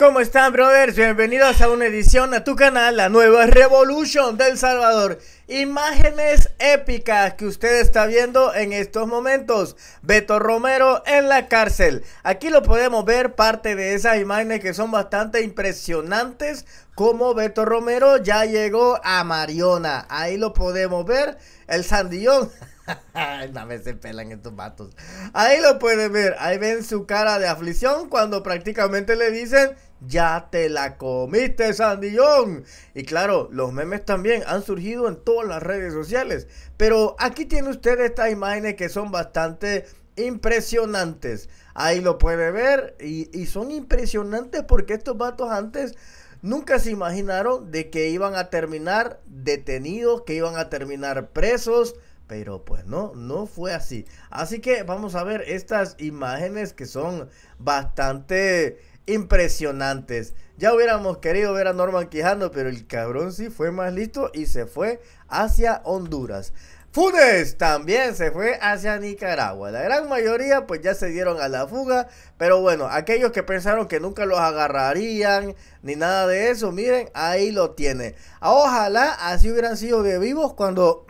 ¿Cómo están, brothers? Bienvenidos a una edición a tu canal, la nueva Revolution del Salvador. Imágenes épicas que usted está viendo en estos momentos. Beto Romero en la cárcel. Aquí lo podemos ver, parte de esas imágenes que son bastante impresionantes, como Beto Romero ya llegó a Mariona. Ahí lo podemos ver, el sandillón. no me se pelan estos vatos. Ahí lo pueden ver, ahí ven su cara de aflicción cuando prácticamente le dicen ya te la comiste, Sandillón. Y claro, los memes también han surgido en todas las redes sociales. Pero aquí tiene usted estas imágenes que son bastante impresionantes. Ahí lo puede ver. Y, y son impresionantes porque estos vatos antes nunca se imaginaron de que iban a terminar detenidos, que iban a terminar presos. Pero pues no, no fue así. Así que vamos a ver estas imágenes que son bastante impresionantes. Ya hubiéramos querido ver a Norman Quijano, pero el cabrón sí fue más listo y se fue hacia Honduras. Funes también se fue hacia Nicaragua. La gran mayoría pues ya se dieron a la fuga. Pero bueno, aquellos que pensaron que nunca los agarrarían ni nada de eso, miren, ahí lo tiene. Ojalá así hubieran sido de vivos cuando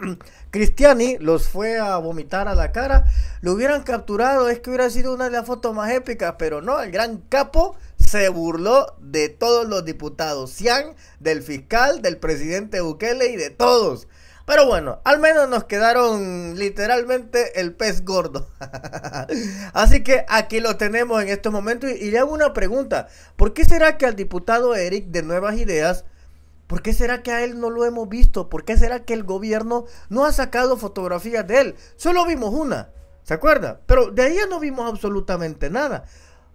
Cristiani los fue a vomitar a la cara. Lo hubieran capturado, es que hubiera sido una de las fotos más épicas, pero no, el gran capo se burló de todos los diputados, Cian, del fiscal, del presidente Bukele y de todos. Pero bueno, al menos nos quedaron literalmente el pez gordo. Así que aquí lo tenemos en estos momentos y, le hago una pregunta. ¿Por qué será que al diputado Eric de Nuevas Ideas, por qué será que a él no lo hemos visto? ¿Por qué será que el gobierno no ha sacado fotografías de él? Solo vimos una, ¿se acuerda? Pero de ahí no vimos absolutamente nada.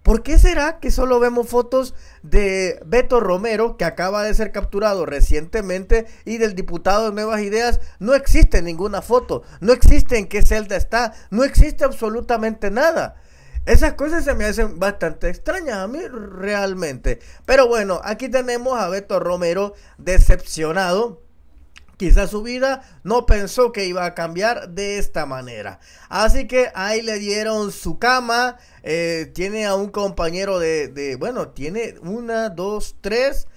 ¿Por qué será que solo vemos fotos de Beto Romero, que acaba de ser capturado recientemente, y del diputado de Nuevas Ideas? No existe ninguna foto, no existe en qué celda está, no existe absolutamente nada. Esas cosas se me hacen bastante extrañas a mí realmente. Pero bueno, aquí tenemos a Beto Romero decepcionado Quizás su vida no pensó que iba a cambiar de esta manera. Así que ahí le dieron su cama. Eh, tiene a un compañero de, de, bueno, tiene una, dos, tres,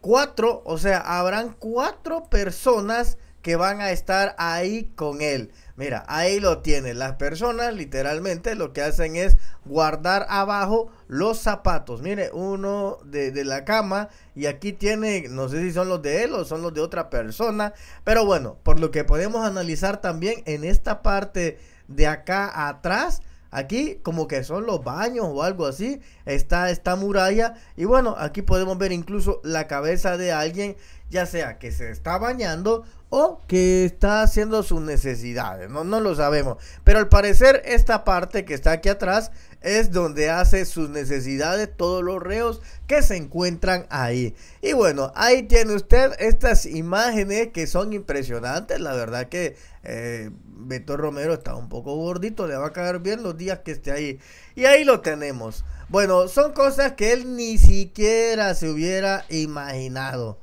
cuatro. O sea, habrán cuatro personas que van a estar ahí con él. Mira, ahí lo tienen. Las personas literalmente lo que hacen es guardar abajo los zapatos. Mire, uno de, la cama y aquí tiene, no sé si son los de él o son los de otra persona. Pero bueno, por lo que podemos analizar también en esta parte de acá atrás. Aquí como que son los baños o algo así. Está esta muralla. Y bueno, aquí podemos ver incluso la cabeza de alguien ya sea que se está bañando o que está haciendo sus necesidades, no, lo sabemos. Pero al parecer esta parte que está aquí atrás es donde hace sus necesidades todos los reos que se encuentran ahí. Y bueno, ahí tiene usted estas imágenes que son impresionantes, la verdad que eh, Beto Romero está un poco gordito, le va a caer bien los días que esté ahí. Y ahí lo tenemos. Bueno, son cosas que él ni siquiera se hubiera imaginado.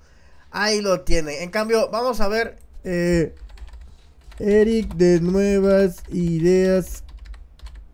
Ahí lo tiene. En cambio, vamos a ver. Eh, Eric de Nuevas Ideas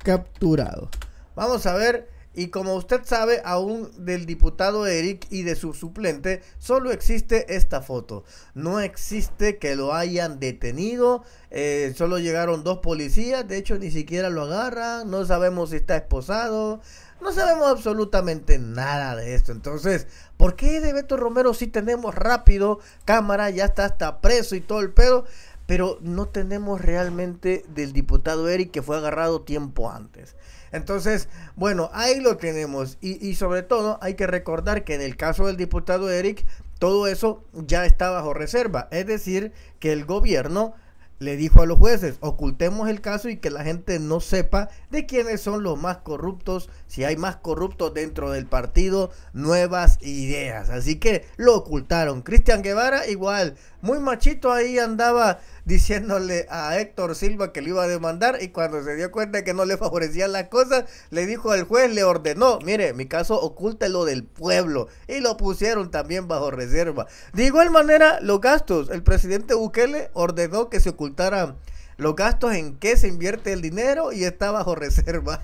Capturado. Vamos a ver y como usted sabe, aún del diputado Eric y de su suplente, solo existe esta foto. No existe que lo hayan detenido. Eh, solo llegaron dos policías. De hecho, ni siquiera lo agarran. No sabemos si está esposado. No sabemos absolutamente nada de esto. Entonces, ¿por qué de Beto Romero si tenemos rápido cámara? Ya está hasta preso y todo el pedo pero no tenemos realmente del diputado Eric que fue agarrado tiempo antes. Entonces, bueno, ahí lo tenemos. Y, sobre todo hay que recordar que en el caso del diputado Eric, todo eso ya está bajo reserva. Es decir, que el gobierno le dijo a los jueces, ocultemos el caso y que la gente no sepa de quiénes son los más corruptos, si hay más corruptos dentro del partido, nuevas ideas. Así que lo ocultaron. Cristian Guevara igual, muy machito ahí andaba diciéndole a Héctor Silva que le iba a demandar y cuando se dio cuenta que no le favorecían las cosas, le dijo al juez, le ordenó, mire, mi caso lo del pueblo y lo pusieron también bajo reserva. De igual manera, los gastos, el presidente Bukele ordenó que se ocultaran los gastos en qué se invierte el dinero y está bajo reserva.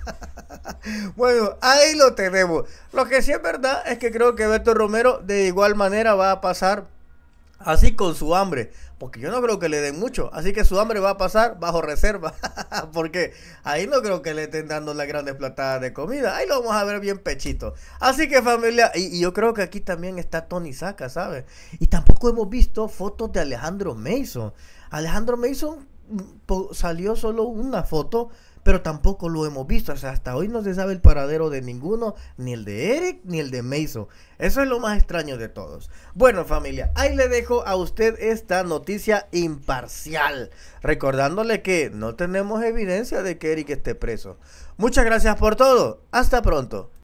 bueno, ahí lo tenemos. Lo que sí es verdad es que creo que Beto Romero de igual manera va a pasar Así con su hambre, porque yo no creo que le den mucho, así que su hambre va a pasar bajo reserva, porque ahí no creo que le estén dando las grandes platadas de comida, ahí lo vamos a ver bien pechito. Así que familia, y, yo creo que aquí también está Tony Saca, ¿sabes? Y tampoco hemos visto fotos de Alejandro Mason. Alejandro Mason mm, salió solo una foto pero tampoco lo hemos visto. O sea, hasta hoy no se sabe el paradero de ninguno, ni el de Eric, ni el de Mason. Eso es lo más extraño de todos. Bueno, familia, ahí le dejo a usted esta noticia imparcial, recordándole que no tenemos evidencia de que Eric esté preso. Muchas gracias por todo. Hasta pronto.